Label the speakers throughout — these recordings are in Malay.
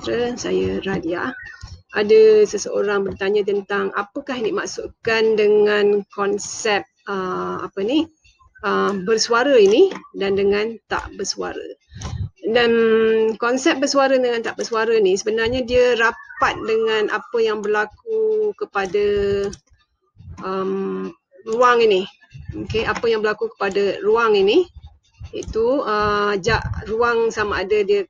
Speaker 1: sejahtera, saya Radia. Ada seseorang bertanya tentang apakah ini dimaksudkan dengan konsep uh, apa ni? Uh, bersuara ini dan dengan tak bersuara. Dan konsep bersuara dengan tak bersuara ni sebenarnya dia rapat dengan apa yang berlaku kepada um, ruang ini. okay apa yang berlaku kepada ruang ini? itu uh, jak ruang sama ada dia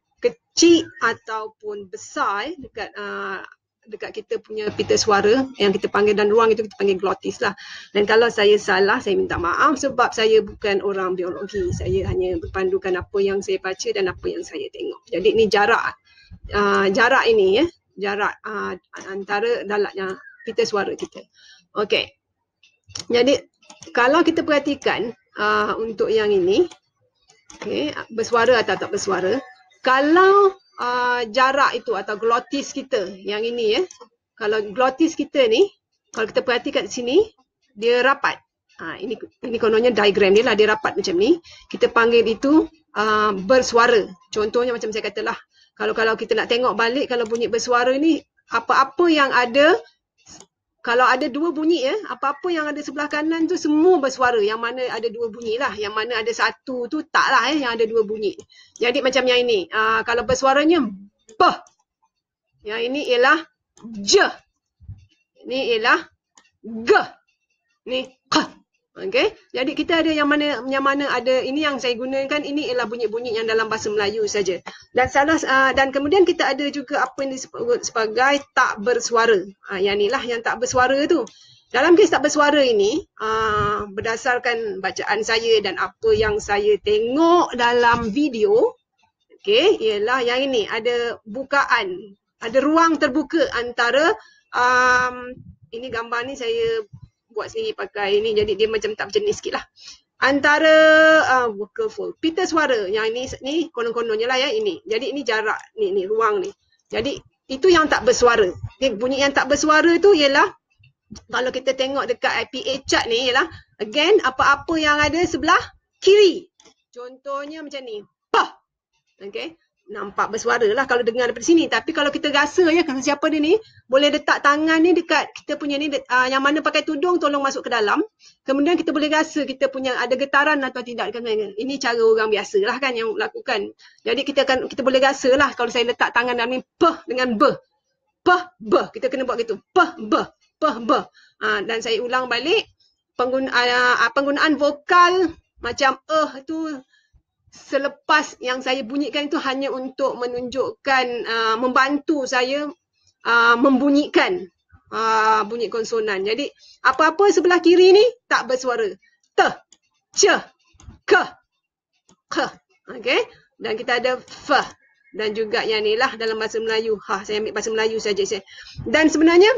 Speaker 1: kecil ataupun besar dekat uh, dekat kita punya pita suara yang kita panggil dan ruang itu kita panggil glotis lah. Dan kalau saya salah, saya minta maaf sebab saya bukan orang biologi. Saya hanya berpandukan apa yang saya baca dan apa yang saya tengok. Jadi ini jarak. Uh, jarak ini ya. Jarak uh, antara dalatnya pita suara kita. Okey. Jadi kalau kita perhatikan uh, untuk yang ini. Okey. Bersuara atau tak bersuara kalau uh, jarak itu atau glotis kita yang ini ya. Eh, kalau glotis kita ni, kalau kita perhatikan sini, dia rapat. Ha, ini ini kononnya diagram ni lah, dia rapat macam ni. Kita panggil itu uh, bersuara. Contohnya macam saya katalah, kalau kalau kita nak tengok balik kalau bunyi bersuara ni, apa-apa yang ada kalau ada dua bunyi ya, eh, apa-apa yang ada sebelah kanan tu semua bersuara. Yang mana ada dua bunyi lah, yang mana ada satu tu tak lah eh, yang ada dua bunyi. Jadi macam yang ini, uh, kalau bersuaranya B. Yang ini ialah J. Ini ialah G. Ini K. Okay, Jadi kita ada yang mana yang mana ada ini yang saya gunakan ini ialah bunyi-bunyi yang dalam bahasa Melayu saja. Dan salah uh, dan kemudian kita ada juga apa yang disebut sebagai tak bersuara. Uh, yang inilah yang tak bersuara tu. Dalam kes tak bersuara ini uh, berdasarkan bacaan saya dan apa yang saya tengok dalam video okey ialah yang ini ada bukaan, ada ruang terbuka antara um, ini gambar ni saya buat sendiri pakai ni jadi dia macam tak jenis sikit lah antara uh, vocal fold Peter suara yang ini ni konon-kononnya lah ya ini jadi ini jarak ni ni ruang ni jadi itu yang tak bersuara bunyi yang tak bersuara tu ialah kalau kita tengok dekat IPA chart ni ialah again apa-apa yang ada sebelah kiri contohnya macam ni pa okey nampak bersuara lah kalau dengar daripada sini. Tapi kalau kita rasa ya, kalau siapa dia ni, boleh letak tangan ni dekat kita punya ni, uh, yang mana pakai tudung tolong masuk ke dalam. Kemudian kita boleh rasa kita punya ada getaran atau tidak. kan, kan, kan. Ini cara orang biasa lah kan yang lakukan. Jadi kita akan kita boleh rasa lah kalau saya letak tangan dalam ni, peh dengan beh. Peh, beh. Kita kena buat gitu. Peh, beh. Peh, beh. Ah, uh, dan saya ulang balik, pengguna, uh, penggunaan vokal macam eh uh, tu selepas yang saya bunyikan itu hanya untuk menunjukkan uh, membantu saya uh, membunyikan uh, bunyi konsonan. Jadi apa-apa sebelah kiri ni tak bersuara. T, C, K, K. okay. Dan kita ada F dan juga yang ni lah dalam bahasa Melayu. Ha, saya ambil bahasa Melayu saja saya. Dan sebenarnya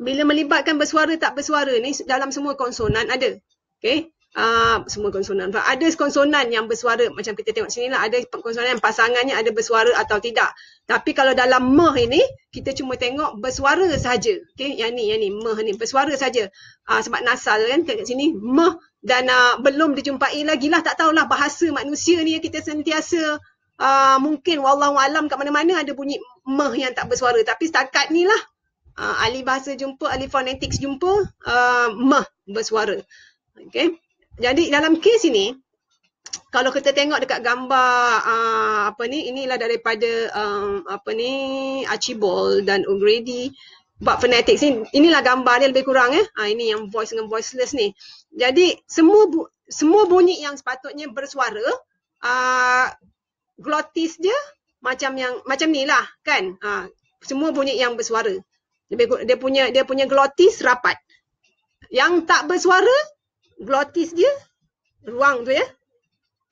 Speaker 1: bila melibatkan bersuara tak bersuara ni dalam semua konsonan ada. okay? Ah, semua konsonan. But ada konsonan yang bersuara macam kita tengok sini lah. Ada konsonan yang pasangannya ada bersuara atau tidak. Tapi kalau dalam meh ini, kita cuma tengok bersuara saja. Okay, yang ni, yang ni, meh ni. Bersuara saja. Uh, sebab nasal kan kat sini, meh. Dan uh, belum dijumpai lagi lah. Tak tahulah bahasa manusia ni kita sentiasa uh, mungkin wallahualam kat mana-mana ada bunyi meh yang tak bersuara. Tapi setakat ni lah. Uh, ahli bahasa jumpa, ahli fonetik jumpa, uh, meh bersuara. Okay jadi dalam kes ini kalau kita tengok dekat gambar uh, apa ni inilah daripada um, apa ni Archibald dan O'Grady buat fanatics ni inilah gambar dia lebih kurang eh ha, ini yang voice dengan voiceless ni jadi semua bu- semua bunyi yang sepatutnya bersuara uh, ah, glottis dia macam yang macam ni lah kan uh, semua bunyi yang bersuara dia punya dia punya glottis rapat yang tak bersuara glottis dia ruang tu ya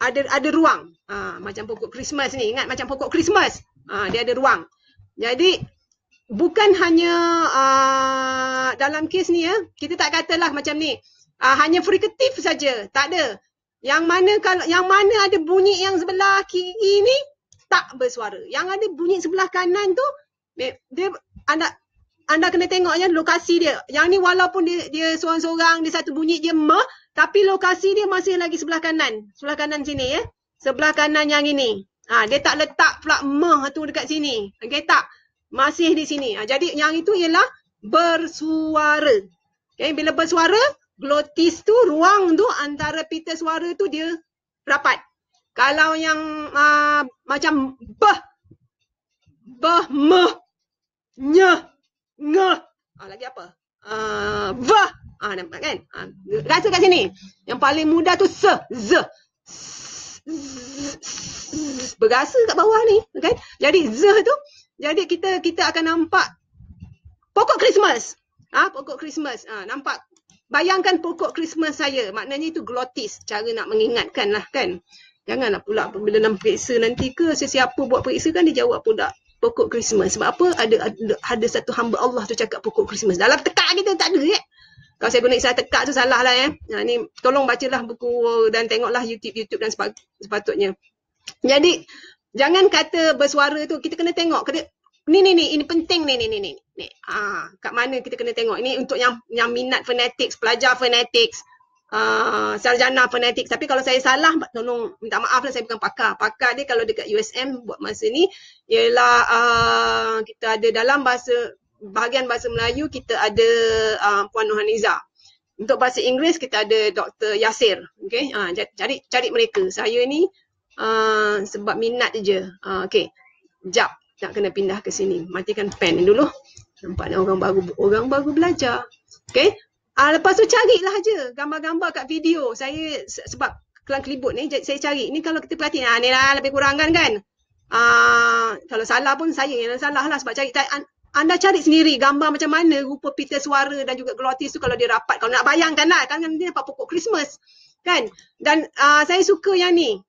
Speaker 1: ada ada ruang ha, macam pokok Christmas ni ingat macam pokok Christmas ha, dia ada ruang jadi bukan hanya uh, dalam kes ni ya kita tak katalah macam ni uh, hanya frikatif saja tak ada yang mana kalau yang mana ada bunyi yang sebelah kiri ni tak bersuara yang ada bunyi sebelah kanan tu dia anda anda kena tengoknya lokasi dia. Yang ni walaupun dia, dia seorang-seorang, dia satu bunyi je meh, tapi lokasi dia masih lagi sebelah kanan. Sebelah kanan sini ya. Sebelah kanan yang ini. Ha, dia tak letak pula meh tu dekat sini. Okay tak? Masih di sini. Ha, jadi yang itu ialah bersuara. Okay, bila bersuara, glotis tu, ruang tu antara pita suara tu dia rapat. Kalau yang uh, macam beh, beh, meh, nyeh, nga. Ah, ha, lagi apa? Uh, ah, va. Ah, ha, nampak kan? Ha, rasa kat sini. Yang paling mudah tu se. Z. Berasa kat bawah ni. kan? Jadi z tu. Jadi kita kita akan nampak pokok Christmas. Ah ha, pokok Christmas. Ah ha, nampak bayangkan pokok Christmas saya. Maknanya itu glotis cara nak mengingatkan lah kan. Janganlah pula bila nak periksa nanti ke sesiapa buat periksa kan dia jawab pula pokok Christmas. Sebab apa? Ada, ada ada satu hamba Allah tu cakap pokok Christmas. Dalam tekak kita tak ada. Eh? Kalau saya guna istilah tekak tu salah lah. Eh? Ha, ni, tolong bacalah buku dan tengoklah YouTube-YouTube dan sepatutnya. Jadi, jangan kata bersuara tu. Kita kena tengok. Kena, ni ni ni ini penting ni ni ni ni. Ah, kat mana kita kena tengok? Ini untuk yang yang minat fanatics, pelajar fanatics uh, ah, sarjana fanatik tapi kalau saya salah tolong minta maaf lah saya bukan pakar pakar dia kalau dekat USM buat masa ni ialah uh, kita ada dalam bahasa bahagian bahasa Melayu kita ada uh, Puan Nohaniza untuk bahasa Inggeris kita ada Dr. Yasir okay? uh, cari, cari mereka saya ni uh, sebab minat je uh, okay. jap tak kena pindah ke sini matikan pen dulu nampaknya orang baru orang baru belajar okay? Ah uh, lepas tu carilah aje gambar-gambar kat video. Saya sebab kelang kelibut ni saya cari. Ni kalau kita perhati ah ni lah lebih kurangan kan Ah uh, kalau salah pun saya yang salah lah sebab cari anda cari sendiri gambar macam mana rupa pita suara dan juga glottis tu kalau dia rapat. Kalau nak bayangkan lah kan nanti nampak pokok Christmas. Kan? Dan uh, saya suka yang ni.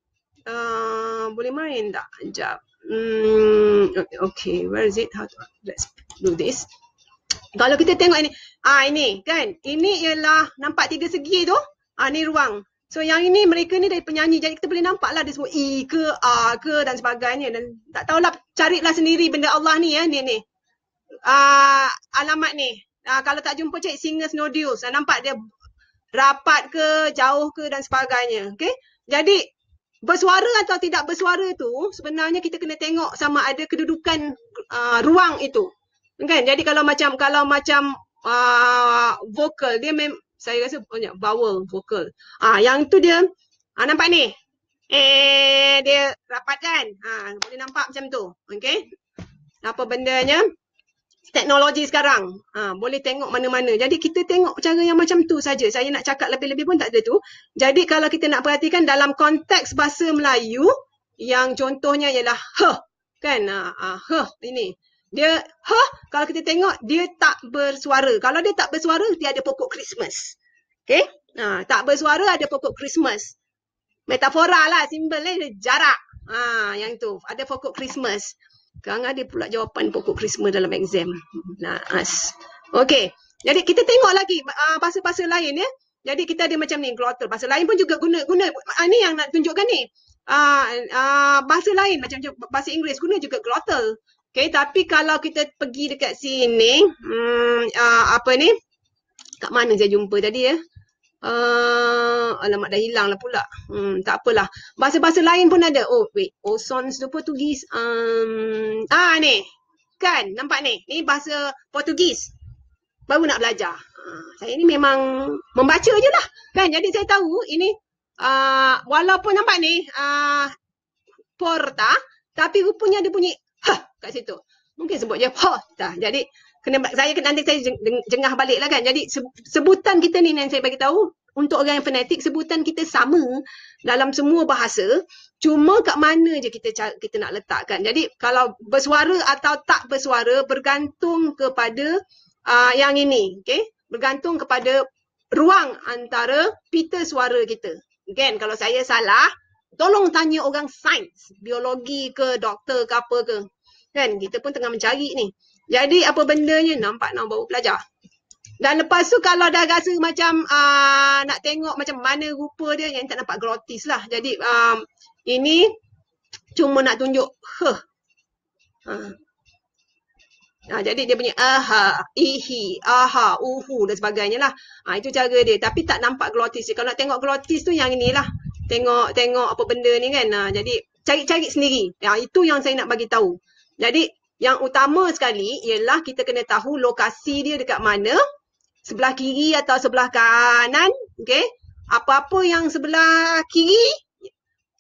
Speaker 1: Uh, boleh main tak? Sekejap. Hmm, okay, where is it? How to, let's do this. Kalau kita tengok ini, ah ini kan, ini ialah nampak tiga segi tu, ah ni ruang. So yang ini mereka ni dari penyanyi, jadi kita boleh nampak lah dia sebut I e ke A ke dan sebagainya. Dan tak tahulah carilah sendiri benda Allah ni ya, ni ni. Ah, alamat ni. Ah, kalau tak jumpa cik singer Snodius, ah, nampak dia rapat ke, jauh ke dan sebagainya. Okay? Jadi bersuara atau tidak bersuara tu sebenarnya kita kena tengok sama ada kedudukan uh, ruang itu kan jadi kalau macam kalau macam uh, vokal dia mem saya rasa banyak vowel vokal ah yang tu dia ah nampak ni eh dia rapat kan ah boleh nampak macam tu okey apa bendanya teknologi sekarang ah boleh tengok mana-mana jadi kita tengok cara yang macam tu saja saya nak cakap lebih-lebih pun tak ada tu jadi kalau kita nak perhatikan dalam konteks bahasa Melayu yang contohnya ialah heh kan ah, ah heh ini dia, huh, kalau kita tengok, dia tak bersuara. Kalau dia tak bersuara, dia ada pokok Christmas. Okay? Ha, tak bersuara, ada pokok Christmas. Metafora lah, simbol ni, jarak. Ha, yang tu, ada pokok Christmas. Kang ada pula jawapan pokok Christmas dalam exam. Nah, as. Okay. Jadi kita tengok lagi uh, pasal-pasal lain ya. Jadi kita ada macam ni glottal. Pasal lain pun juga guna guna. Uh, ni yang nak tunjukkan ni. Uh, uh, bahasa lain macam bahasa Inggeris guna juga glottal Okay, tapi kalau kita pergi dekat sini, hmm, uh, apa ni? Kat mana saya jumpa tadi ya? Eh? Uh, alamak dah hilang lah pula. Hmm, tak apalah. Bahasa-bahasa lain pun ada. Oh, wait. Osons tu Portugis. Um, hmm, ah, ni. Kan, nampak ni. Ni bahasa Portugis. Baru nak belajar. Uh, saya ni memang membaca je lah. Kan, jadi saya tahu ini uh, walaupun nampak ni uh, Porta tapi rupanya dia punya ha kat situ. Mungkin sebut je ha. Dah. Jadi kena saya kena nanti saya jengah balik lah kan. Jadi sebutan kita ni yang saya bagi tahu untuk orang yang fanatik sebutan kita sama dalam semua bahasa cuma kat mana je kita kita nak letakkan. Jadi kalau bersuara atau tak bersuara bergantung kepada uh, yang ini, okey? Bergantung kepada ruang antara pita suara kita. Kan kalau saya salah tolong tanya orang sains, biologi ke, doktor ke apa ke. Kan, kita pun tengah mencari ni. Jadi apa bendanya nampak nak baru pelajar. Dan lepas tu kalau dah rasa macam uh, nak tengok macam mana rupa dia yang tak nampak glotis lah. Jadi um, ini cuma nak tunjuk huh. Uh. Uh, jadi dia punya aha, ihi, aha, uhu dan sebagainya lah. Uh, itu cara dia. Tapi tak nampak glotis. Kalau nak tengok glotis tu yang inilah tengok tengok apa benda ni kan. Uh, jadi cari-cari sendiri. Ya uh, itu yang saya nak bagi tahu. Jadi yang utama sekali ialah kita kena tahu lokasi dia dekat mana. Sebelah kiri atau sebelah kanan, okey? Apa-apa yang sebelah kiri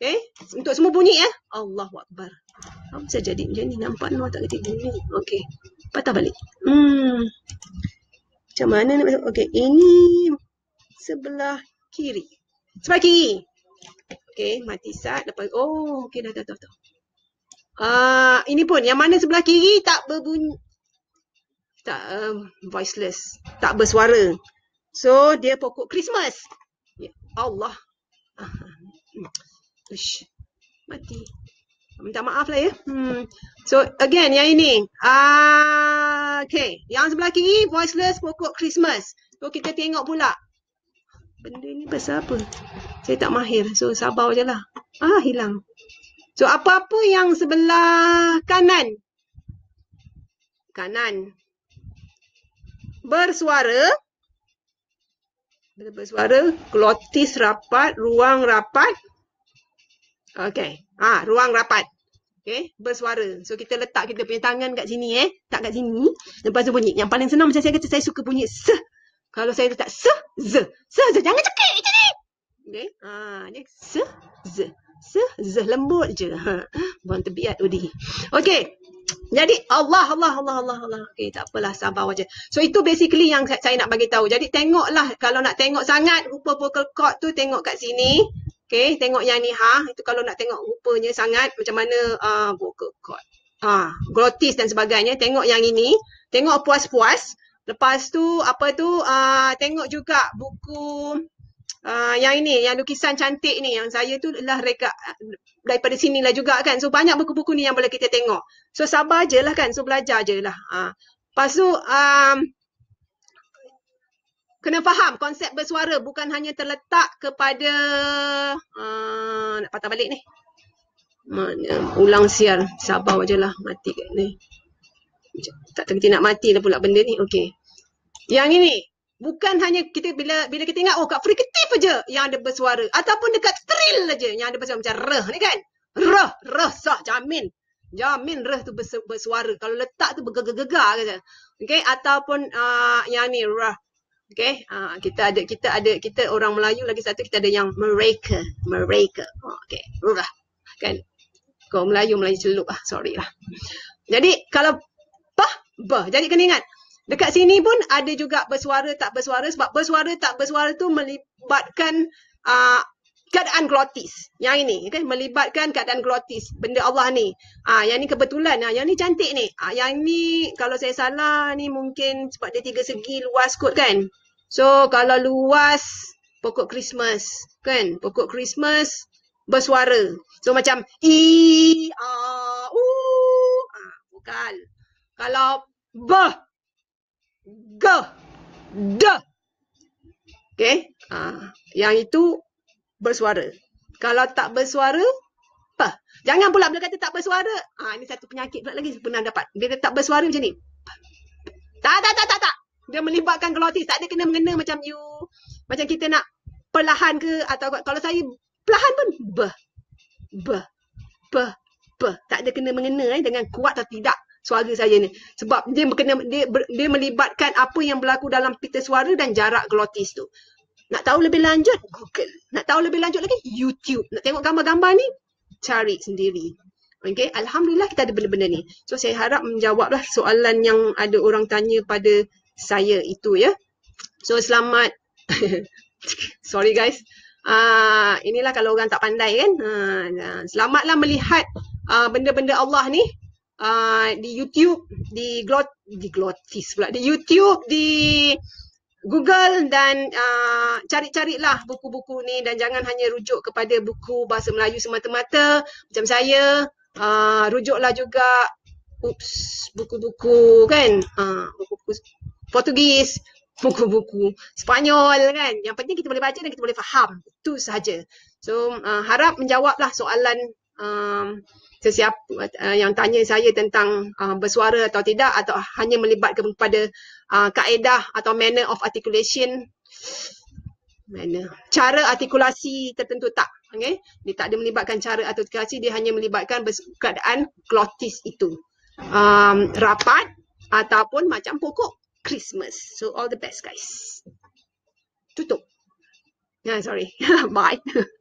Speaker 1: Okay. Untuk semua bunyi ya. Eh? Allahu Akbar. Apa saya jadi macam ni? Nampak nuah tak kena bunyi. Okay. Patah balik. Hmm. Macam mana ni? Okay. Ini sebelah kiri. Sebelah kiri. Okay, mati sat. Lepas, oh, okey dah, dah, dah, dah. Uh, ini pun, yang mana sebelah kiri tak berbunyi. Tak, um, voiceless. Tak bersuara. So, dia pokok Christmas. Ya Allah. Ush, ah, mati. Minta maaf lah ya. Hmm. So, again, yang ini. uh, ah, okay. Yang sebelah kiri, voiceless pokok Christmas. So, kita tengok pula benda ni pasal apa? Saya tak mahir. So, sabar je lah. Ah, hilang. So, apa-apa yang sebelah kanan. Kanan. Bersuara. Bila bersuara, klotis rapat, ruang rapat. Okay. Ah, ruang rapat. Okay. Bersuara. So, kita letak kita punya tangan kat sini eh. Tak kat sini. Lepas tu bunyi. Yang paling senang macam saya kata, saya suka bunyi seh. Kalau saya letak se, z. Se, z. Jangan cekik macam ni. Okay. Ha, ah, ni se, z. Se, z. Lembut je. Ha. Buang terbiat, Udi. Okay. Jadi Allah Allah Allah Allah Allah. Okay, tak apalah sabar aja. So itu basically yang saya nak bagi tahu. Jadi tengoklah kalau nak tengok sangat rupa vocal cord tu tengok kat sini. okay? tengok yang ni ha itu kalau nak tengok rupanya sangat macam mana uh, vocal cord. Ha ah, glottis dan sebagainya tengok yang ini. Tengok puas-puas. Lepas tu apa tu uh, tengok juga buku uh, yang ini yang lukisan cantik ni yang saya tu lah reka daripada sini lah juga kan. So banyak buku-buku ni yang boleh kita tengok. So sabar je lah kan. So belajar je lah. Uh. Lepas tu um, kena faham konsep bersuara bukan hanya terletak kepada uh, nak patah balik ni. ulang siar. Sabar je lah. Mati kat ni tak terkena nak mati lah pula benda ni okey yang ini bukan hanya kita bila bila kita tengok, oh kat fricative aja yang ada bersuara ataupun dekat trill aja yang ada bersuara macam reh ni kan reh reh sah jamin jamin reh tu bersuara kalau letak tu bergegar-gegar kata okey ataupun uh, yang ni reh okey. uh, kita ada kita ada kita orang Melayu lagi satu kita ada yang mereka mereka. Oh, okay, Rurah. kan? Kau Melayu Melayu celuk, ah, sorry lah. Jadi kalau Bah, jadi kena ingat. Dekat sini pun ada juga bersuara tak bersuara sebab bersuara tak bersuara tu melibatkan uh, keadaan glotis. Yang ini, okay? melibatkan keadaan glotis benda Allah ni. Ah, yang ni kebetulan, uh, yang ni cantik ni. Ah, yang ni kalau saya salah ni mungkin sebab dia tiga segi luas kot kan. So kalau luas pokok Christmas kan, pokok Christmas bersuara. So macam i a u ah, vokal. Uh, kalau B G D Okay ha. Yang itu bersuara Kalau tak bersuara P Jangan pula bila kata tak bersuara ha, Ini satu penyakit pula lagi pernah dapat Bila tak bersuara macam ni Tak tak tak tak tak Dia melibatkan glotis Tak ada kena mengena macam you Macam kita nak perlahan ke atau kalau saya perlahan pun b b b b tak ada kena mengena eh, dengan kuat atau tidak suara saya ni sebab dia kena dia dia melibatkan apa yang berlaku dalam pita suara dan jarak glotis tu nak tahu lebih lanjut google nak tahu lebih lanjut lagi youtube nak tengok gambar-gambar ni cari sendiri Okay. alhamdulillah kita ada benda-benda ni so saya harap menjawablah soalan yang ada orang tanya pada saya itu ya so selamat sorry guys uh, inilah kalau orang tak pandai kan. uh, selamatlah melihat uh, benda-benda Allah ni uh, di YouTube, di Glot, di Glotis pula, di YouTube, di Google dan uh, cari-carilah buku-buku ni dan jangan hanya rujuk kepada buku bahasa Melayu semata-mata macam saya, uh, rujuklah juga buku-buku kan, uh, buku-buku Portugis, buku-buku Spanyol kan. Yang penting kita boleh baca dan kita boleh faham. Itu sahaja. So uh, harap menjawablah soalan Um, sesiapa uh, yang tanya saya tentang uh, bersuara atau tidak atau hanya melibatkan kepada uh, kaedah atau manner of articulation mana cara artikulasi tertentu tak okey dia tak ada melibatkan cara artikulasi dia hanya melibatkan keadaan glottis itu um, rapat ataupun macam pokok christmas so all the best guys tutup yeah sorry bye